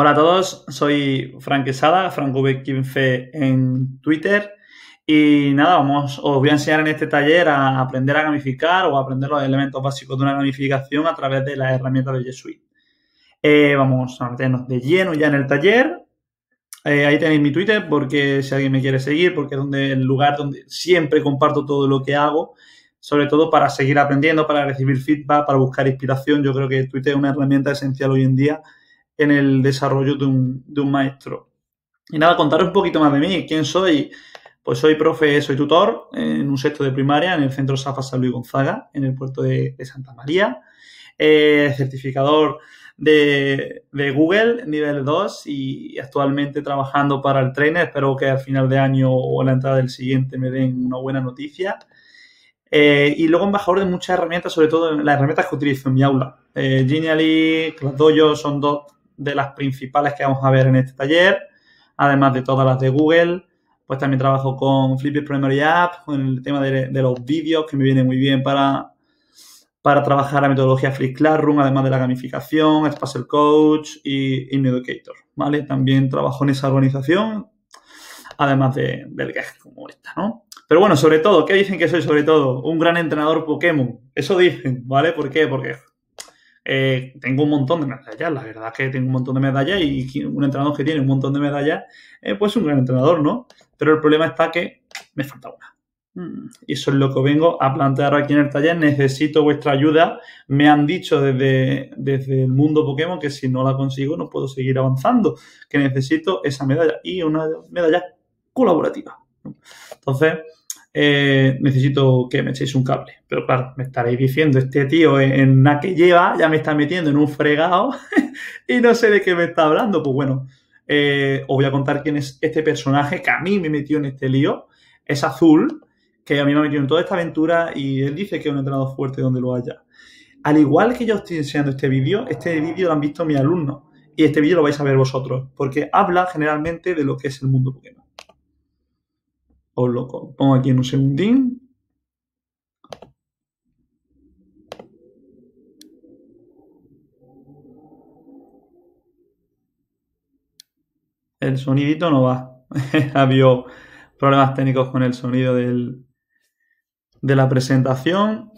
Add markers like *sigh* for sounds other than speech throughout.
Hola a todos, soy Frank Quesada, FrankV15 en Twitter. Y nada, vamos, os voy a enseñar en este taller a aprender a gamificar o a aprender los elementos básicos de una gamificación a través de las herramientas de G Suite. Eh, vamos a meternos de lleno ya en el taller. Eh, ahí tenéis mi Twitter porque si alguien me quiere seguir, porque es el lugar donde siempre comparto todo lo que hago, sobre todo para seguir aprendiendo, para recibir feedback, para buscar inspiración. Yo creo que Twitter es una herramienta esencial hoy en día en el desarrollo de un, maestro. Y nada, contaros un poquito más de mí, quién soy. Pues soy profe, soy tutor en un sexto de primaria en el Centro Safa San Luis Gonzaga, en el puerto de, Santa María. Eh, certificador de, Google, nivel 2, y actualmente trabajando para el trainer. Espero que al final de año o a la entrada del siguiente me den una buena noticia. Eh, y luego embajador de muchas herramientas, sobre todo las herramientas que utilizo en mi aula. Eh, Genially, Classdojo, son dos de las principales que vamos a ver en este taller, además de todas las de Google. Pues también trabajo con Flippy Primary App, con el tema de, los vídeos, que me viene muy bien para, para trabajar la metodología Flip Classroom, además de la gamificación, Spatial Coach y In Educator, ¿vale? También trabajo en esa organización, además de, del GAG e como esta, ¿no? Pero bueno, sobre todo, ¿qué dicen que soy sobre todo? Un gran entrenador Pokémon. Eso dicen, ¿vale? ¿Por qué? Porque eh, tengo un montón de medallas, la verdad es que tengo un montón de medallas y un entrenador que tiene un montón de medallas, eh, pues un gran entrenador, ¿no? Pero el problema está que me falta una. Mm. Y eso es lo que vengo a plantear aquí en el taller. Necesito vuestra ayuda. Me han dicho desde, desde el mundo Pokémon que si no la consigo no puedo seguir avanzando, que necesito esa medalla y una medalla colaborativa. Entonces, eh, necesito que me echéis un cable. Pero claro, me estaréis diciendo, este tío en, la que lleva ya me está metiendo en un fregado *laughs* y no sé de qué me está hablando. Pues bueno, eh, os voy a contar quién es este personaje que a mí me metió en este lío. Es Azul, que a mí me ha metido en toda esta aventura y él dice que es un entrenador fuerte donde lo haya. Al igual que yo estoy enseñando este vídeo, este vídeo lo han visto mis alumnos y este vídeo lo vais a ver vosotros, porque habla generalmente de lo que es el mundo Pokémon. Os oh, lo pongo aquí en un segundín. El sonidito no va. *laughs* habido problemas técnicos con el sonido de la presentación.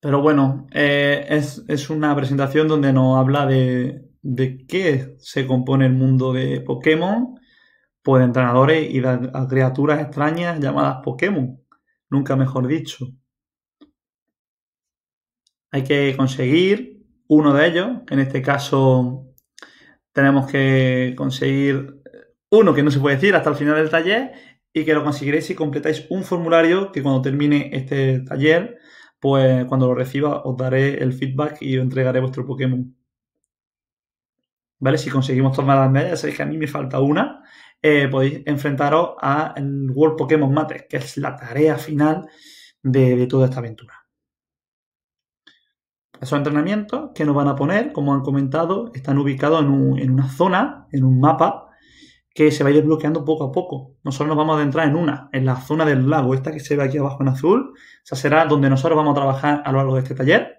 Pero bueno, eh, es, una presentación donde nos habla de, de qué se compone el mundo de Pokémon de pues, entrenadores y a criaturas extrañas llamadas Pokémon, nunca mejor dicho. Hay que conseguir uno de ellos, en este caso tenemos que conseguir uno que no se puede decir hasta el final del taller y que lo conseguiréis si completáis un formulario que cuando termine este taller, pues cuando lo reciba os daré el feedback y os entregaré vuestro Pokémon. ¿Vale? Si conseguimos tomar las medallas, sabéis que a mí me falta una eh, podéis enfrentaros al World Pokémon Mate, que es la tarea final de, toda esta aventura. Esos entrenamientos que nos van a poner, como han comentado, están ubicados en, una zona, en un mapa, que se va a ir bloqueando poco a poco. Nosotros nos vamos a adentrar en una, en la zona del lago, esta que se ve aquí abajo en azul. Esa será donde nosotros vamos a trabajar a lo largo de este taller.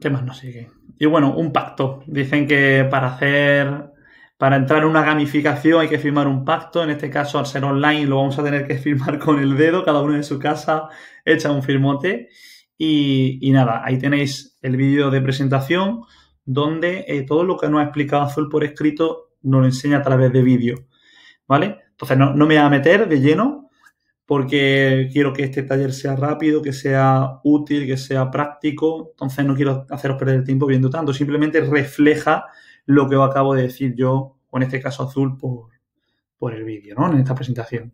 ¿Qué más nos sigue? Y bueno, un pacto. Dicen que para hacer. Para entrar en una gamificación hay que firmar un pacto. En este caso, al ser online, lo vamos a tener que *laughs* firmar con el dedo. Cada uno en su casa echa un firmote. Y, nada, ahí tenéis el vídeo de presentación donde eh, todo lo que nos ha explicado Azul por escrito nos lo enseña a través de vídeo. ¿Vale? Entonces no, no me voy a meter de lleno, porque quiero que este taller sea rápido, que sea útil, que sea práctico. Entonces no quiero haceros perder el tiempo viendo tanto. Simplemente refleja lo que acabo de decir yo, o en este caso azul, por, por el vídeo, ¿no? En esta presentación.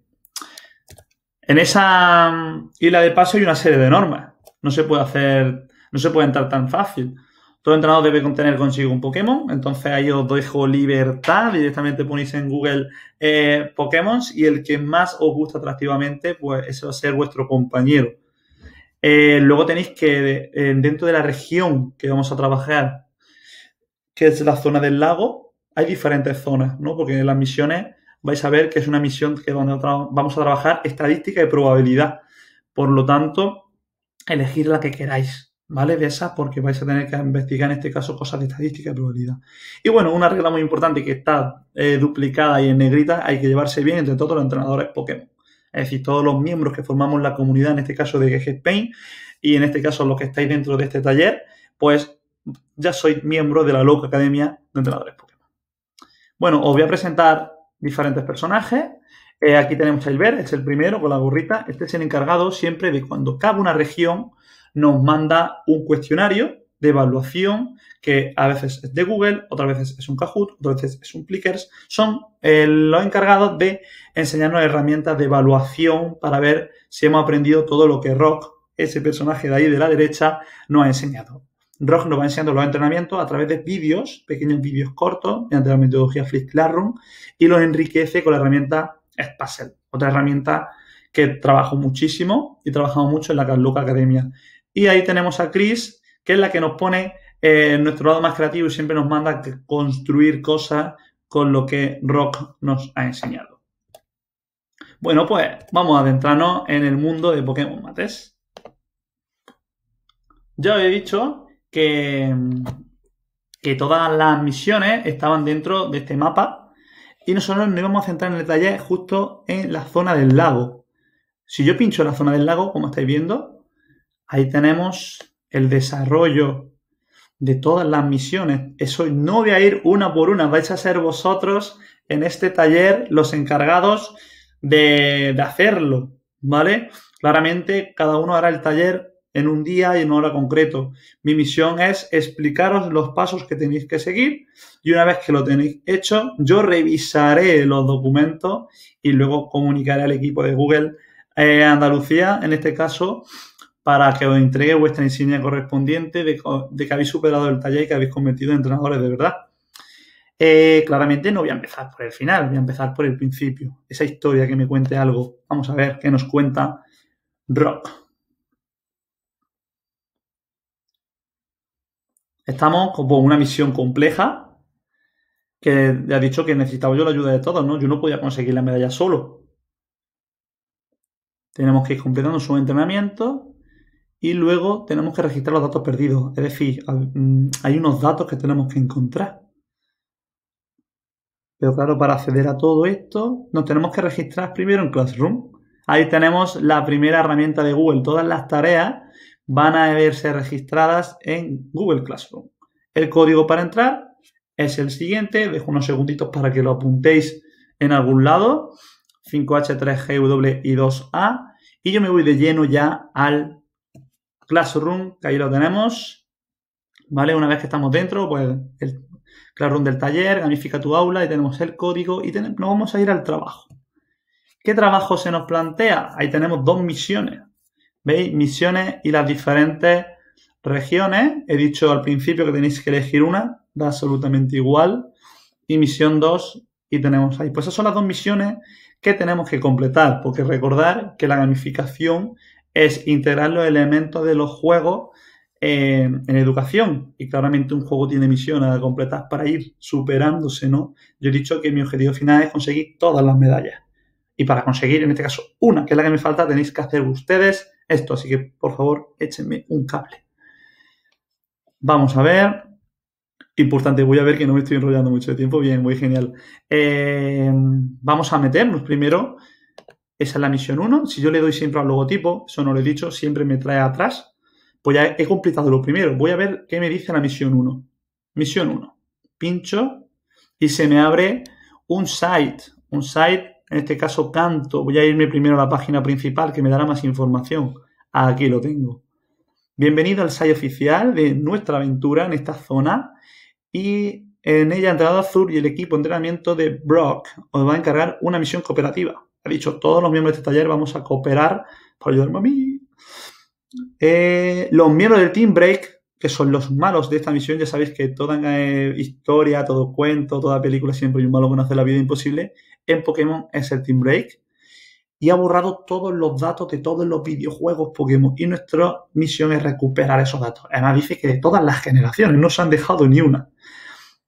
En esa mm, isla de paso hay una serie de normas. No se puede hacer, no se puede entrar tan fácil. Todo entrenador debe contener consigo un Pokémon, entonces ahí os dejo libertad, directamente ponéis en Google eh, Pokémon y el que más os gusta atractivamente, pues ese va a ser vuestro compañero. Eh, luego tenéis que, eh, dentro de la región que vamos a trabajar, que es la zona del lago, hay diferentes zonas, ¿no? Porque en las misiones vais a ver que es una misión que vamos a trabajar estadística y probabilidad. Por lo tanto, elegir la que queráis. ¿vale? De esas, porque vais a tener que investigar en este caso cosas de estadística y probabilidad. Y bueno, una regla muy importante que está eh, duplicada y en negrita, hay que llevarse bien entre todos los entrenadores Pokémon. Es decir, todos los miembros que formamos la comunidad, en este caso de GG Spain, y en este caso los que estáis dentro de este taller, pues ya sois miembro de la Loca Academia de Entrenadores Pokémon. Bueno, os voy a presentar diferentes personajes. Eh, aquí tenemos a Elber, es el primero con la gorrita. Este es el encargado siempre de cuando cabe una región, nos manda un cuestionario de evaluación que a veces es de Google, otras veces es un Kahoot, otras veces es un Plickers. son eh, los encargados de enseñarnos herramientas de evaluación para ver si hemos aprendido todo lo que Rock, ese personaje de ahí de la derecha, nos ha enseñado. Rock nos va enseñando los entrenamientos a través de vídeos, pequeños vídeos cortos, mediante la metodología Flip Classroom, y los enriquece con la herramienta Spassel, otra herramienta que trabajo muchísimo y trabajado mucho en la Carluca Academia. Y ahí tenemos a Chris, que es la que nos pone en eh, nuestro lado más creativo y siempre nos manda a construir cosas con lo que Rock nos ha enseñado. Bueno, pues vamos a adentrarnos en el mundo de Pokémon Mates. Ya os he dicho que, que todas las misiones estaban dentro de este mapa y nosotros nos íbamos a centrar en el detalle justo en la zona del lago. Si yo pincho la zona del lago, como estáis viendo, Ahí tenemos el desarrollo de todas las misiones. Eso no voy a ir una por una, vais a ser vosotros en este taller los encargados de, hacerlo, ¿vale? Claramente cada uno hará el taller en un día y en una hora concreto. Mi misión es explicaros los pasos que tenéis que seguir y una vez que lo tenéis hecho, yo revisaré los documentos y luego comunicaré al equipo de Google eh, Andalucía, en este caso, para que os entregue vuestra insignia correspondiente de, que habéis superado el taller y que habéis convertido en entrenadores de verdad. Eh, claramente no voy a empezar por el final, voy a empezar por el principio. Esa historia que me cuente algo. Vamos a ver qué nos cuenta Rock. Estamos con una misión compleja que ha dicho que necesitaba yo la ayuda de todos, ¿no? Yo no podía conseguir la medalla solo. Tenemos que ir completando su entrenamiento y luego tenemos que registrar los datos perdidos. Es decir, mm, hay unos datos que tenemos que encontrar. Pero claro, para acceder a todo esto, nos tenemos que registrar primero en Classroom. Ahí tenemos la primera herramienta de Google. Todas las tareas van a verse registradas en Google Classroom. El código para entrar es el siguiente. Dejo unos segunditos para que lo apuntéis en algún lado. 5H3GW y 2A. Y yo me voy de lleno ya al Classroom, que ahí lo tenemos. ¿Vale? Una vez que estamos dentro, pues el Classroom del taller, gamifica tu aula y tenemos el código y nos vamos a ir al trabajo. ¿Qué trabajo se nos plantea? Ahí tenemos dos misiones. ¿Veis? Misiones y las diferentes regiones. He dicho al principio que tenéis que elegir una, da absolutamente igual. Y misión 2 y tenemos ahí. Pues esas son las dos misiones que tenemos que completar, porque recordar que la gamificación es integrar los elementos de los juegos eh, en, educación. Y claramente un juego tiene misiones a completar para ir superándose, ¿no? Yo he dicho que mi objetivo final es conseguir todas las medallas. Y para conseguir, en este caso, una, que es la que me falta, tenéis que hacer ustedes esto. Así que, por favor, échenme un cable. Vamos a ver. Importante, voy a ver que no me estoy enrollando mucho de tiempo. Bien, muy genial. Eh, vamos a meternos primero esa es la misión 1. Si yo le doy siempre al logotipo, eso no lo he dicho, siempre me trae atrás. Pues ya he completado lo primero. Voy a ver qué me dice la misión 1. Misión 1. Pincho y se me abre un site. Un site, en este caso Canto. Voy a irme primero a la página principal que me dará más información. Aquí lo tengo. Bienvenido al site oficial de nuestra aventura en esta zona. Y en ella, Entrada Azul y el equipo de entrenamiento de Brock os va a encargar una misión cooperativa ha dicho, todos los miembros de este taller vamos a cooperar por ayudarme a mí. Eh, los miembros del Team Break, que son los malos de esta misión, ya sabéis que toda eh, historia, todo cuento, toda película, siempre hay un malo que nos hace la vida imposible. En Pokémon es el Team Break. Y ha borrado todos los datos de todos los videojuegos Pokémon. Y nuestra misión es recuperar esos datos. Además dice que de todas las generaciones, no se han dejado ni una.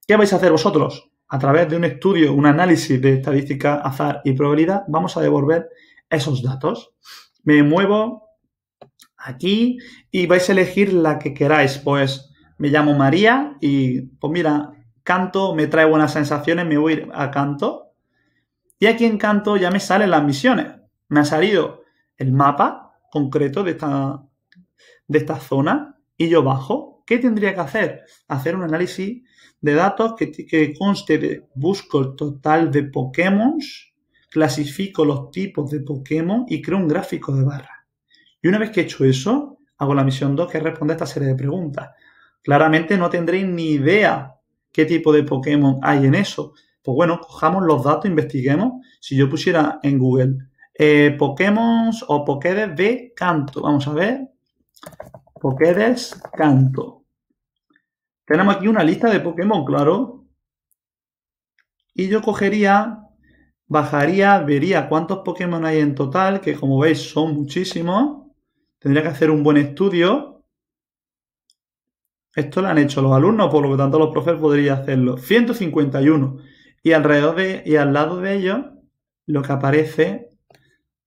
¿Qué vais a hacer vosotros? a través de un estudio, un análisis de estadística, azar y probabilidad, vamos a devolver esos datos. Me muevo aquí y vais a elegir la que queráis. Pues me llamo María y pues mira, canto me trae buenas sensaciones, me voy a canto. Y aquí en canto ya me salen las misiones. Me ha salido el mapa concreto de esta, de esta zona y yo bajo. ¿Qué tendría que hacer? Hacer un análisis de datos que, conste de busco el total de Pokémon, clasifico los tipos de Pokémon y creo un gráfico de barra. Y una vez que he hecho eso, hago la misión 2 que responde a esta serie de preguntas. Claramente no tendréis ni idea qué tipo de Pokémon hay en eso. Pues bueno, cojamos los datos, investiguemos. Si yo pusiera en Google eh, Pokémon o Pokédex de canto, vamos a ver. Pokédex canto. Tenemos aquí una lista de Pokémon, claro. Y yo cogería, bajaría, vería cuántos Pokémon hay en total, que como veis son muchísimos. Tendría que hacer un buen estudio. Esto lo han hecho los alumnos, por lo que tanto los profes podrían hacerlo. 151. Y alrededor de, y al lado de ellos, lo que aparece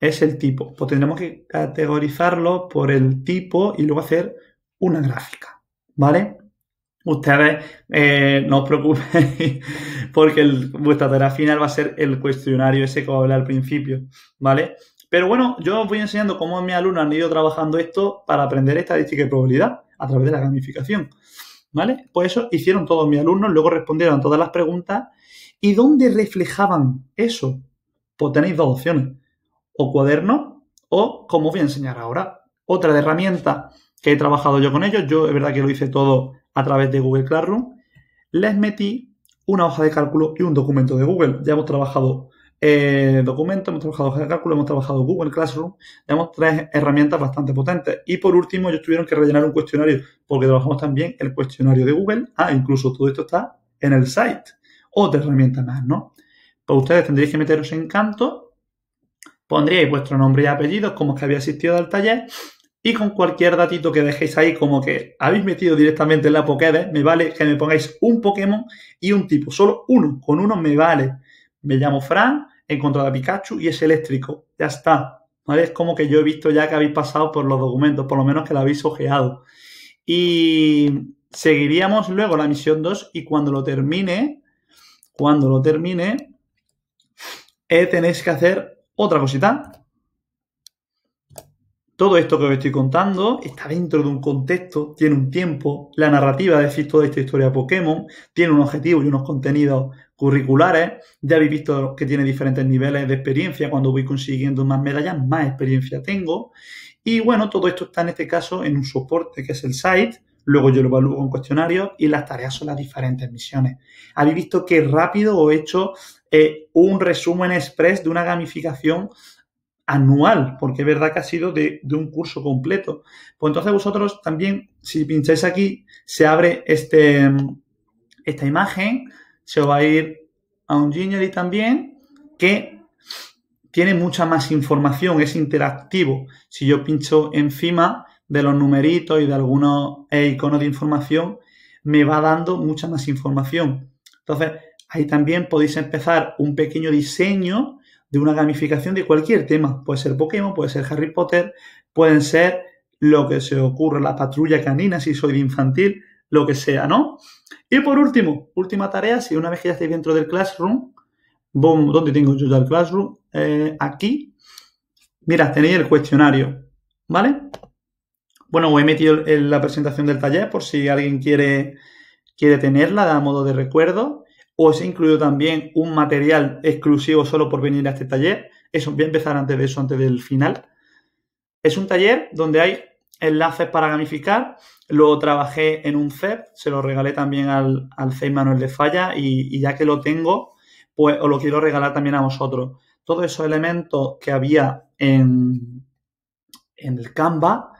es el tipo. Pues tendremos que categorizarlo por el tipo y luego hacer una gráfica. ¿Vale? Ustedes eh, no os preocupéis *laughs* porque vuestra tarea final va a ser el cuestionario ese que os hablé al principio, ¿vale? Pero bueno, yo os voy enseñando cómo mis alumnos han ido trabajando esto para aprender estadística y probabilidad a través de la gamificación, ¿vale? Pues eso hicieron todos mis alumnos, luego respondieron todas las preguntas. ¿Y dónde reflejaban eso? Pues tenéis dos opciones, o cuaderno o, como os voy a enseñar ahora, otra herramienta que he trabajado yo con ellos, yo es verdad que lo hice todo a través de Google Classroom, les metí una hoja de cálculo y un documento de Google. Ya hemos trabajado eh, documentos, hemos trabajado hoja de cálculo, hemos trabajado Google Classroom, tenemos tres herramientas bastante potentes. Y por último, ellos tuvieron que rellenar un cuestionario, porque trabajamos también el cuestionario de Google. Ah, incluso todo esto está en el site. Otra herramienta más, ¿no? Pues ustedes tendréis que meteros en canto, pondríais vuestro nombre y apellidos, como es que había asistido al taller, y con cualquier datito que dejéis ahí, como que habéis metido directamente en la Pokédex, me vale que me pongáis un Pokémon y un tipo, solo uno, con uno me vale. Me llamo Fran, he a Pikachu y es eléctrico, ya está. ¿Vale? Es como que yo he visto ya que habéis pasado por los documentos, por lo menos que lo habéis ojeado. Y seguiríamos luego la misión 2 y cuando lo termine, cuando lo termine, eh, tenéis que hacer otra cosita todo esto que os estoy contando está dentro de un contexto, tiene un tiempo, la narrativa de toda esta historia de Pokémon tiene un objetivo y unos contenidos curriculares. Ya habéis visto que tiene diferentes niveles de experiencia. Cuando voy consiguiendo más medallas, más experiencia tengo. Y bueno, todo esto está en este caso en un soporte que es el site. Luego yo lo evalúo con cuestionarios y las tareas son las diferentes misiones. Habéis visto que rápido os he hecho eh, un resumen express de una gamificación anual, porque es verdad que ha sido de, un curso completo. Pues entonces vosotros también, si pincháis aquí, se abre este, esta imagen, se va a ir a un y también, que tiene mucha más información, es interactivo. Si yo pincho encima de los numeritos y de algunos eh, iconos de información, me va dando mucha más información. Entonces, ahí también podéis empezar un pequeño diseño de una gamificación de cualquier tema. Puede ser Pokémon, puede ser Harry Potter, pueden ser lo que se ocurra, la patrulla canina, si soy de infantil, lo que sea, ¿no? Y por último, última tarea, si una vez que ya estáis dentro del Classroom, boom, ¿dónde tengo yo ya el Classroom? Eh, aquí. Mira, tenéis el cuestionario, ¿vale? Bueno, os he metido en la presentación del taller por si alguien quiere, quiere tenerla a modo de recuerdo os he incluido también un material exclusivo solo por venir a este taller. Eso, voy a empezar antes de eso, antes del final. Es un taller donde hay enlaces para gamificar. Lo trabajé en un CEP, se lo regalé también al, al CEP Manuel de Falla y, ya que lo tengo, pues os lo quiero regalar también a vosotros. Todos esos elementos que había en, en el Canva,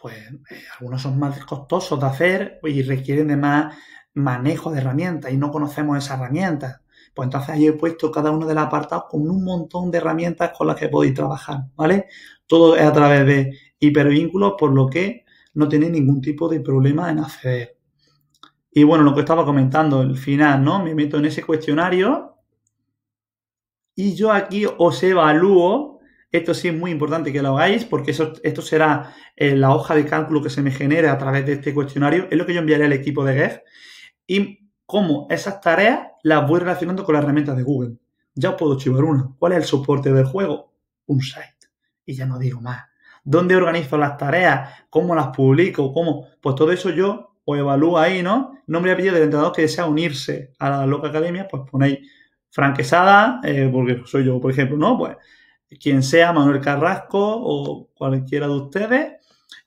pues eh, algunos son más costosos de hacer y requieren de más manejo de herramientas y no conocemos esa herramienta, Pues entonces ahí he puesto cada uno de los apartados con un montón de herramientas con las que podéis trabajar, ¿vale? Todo es a través de hipervínculos, por lo que no tenéis ningún tipo de problema en acceder. Y bueno, lo que estaba comentando, al final, ¿no? Me meto en ese cuestionario y yo aquí os evalúo. Esto sí es muy importante que lo hagáis porque esto será eh, la hoja de cálculo que se me genere a través de este cuestionario. Es lo que yo enviaré al equipo de GEF y cómo esas tareas las voy relacionando con las herramientas de Google. Ya os puedo chivar una. ¿Cuál es el soporte del juego? Un site. Y ya no digo más. ¿Dónde organizo las tareas? ¿Cómo las publico? ¿Cómo? Pues todo eso yo os evalúo ahí, ¿no? Nombre y apellido del entrenador que desea unirse a la loca academia, pues ponéis Franquesada, eh, porque soy yo, por ejemplo, ¿no? Pues quien sea, Manuel Carrasco o cualquiera de ustedes.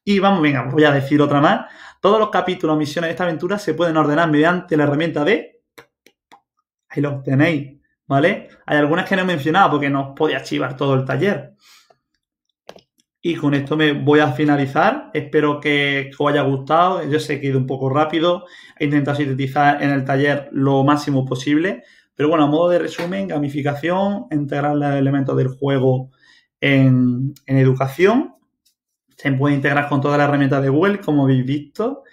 Y vamos, venga, voy a decir otra más. Todos los capítulos o misiones de esta aventura se pueden ordenar mediante la herramienta de... Ahí lo tenéis, ¿vale? Hay algunas que no he mencionado porque no os podía archivar todo el taller. Y con esto me voy a finalizar. Espero que os haya gustado. Yo sé que he ido un poco rápido. He intentado sintetizar en el taller lo máximo posible. Pero bueno, a modo de resumen, gamificación, integrar los elementos del juego en educación se puede integrar con toda la herramienta de Google, como habéis visto.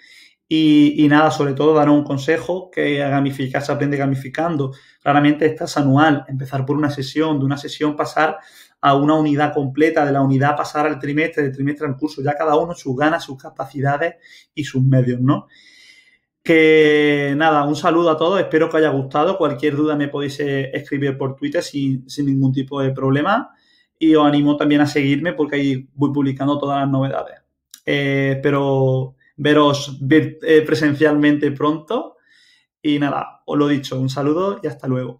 Y, nada, sobre todo dar un consejo que a gamificar se aprende gamificando. Claramente esta anual, empezar por una sesión, de una sesión pasar a una unidad completa, de la unidad pasar al trimestre, del trimestre al curso, ya cada uno sus ganas, sus capacidades y sus medios, ¿no? Que nada, un saludo a todos, espero que haya gustado. Cualquier duda me podéis eh, escribir por Twitter sin, sin ningún tipo de problema y os animo también a seguirme porque ahí voy publicando todas las novedades. Eh, espero veros eh, presencialmente pronto y nada, os lo dicho, un saludo y hasta luego.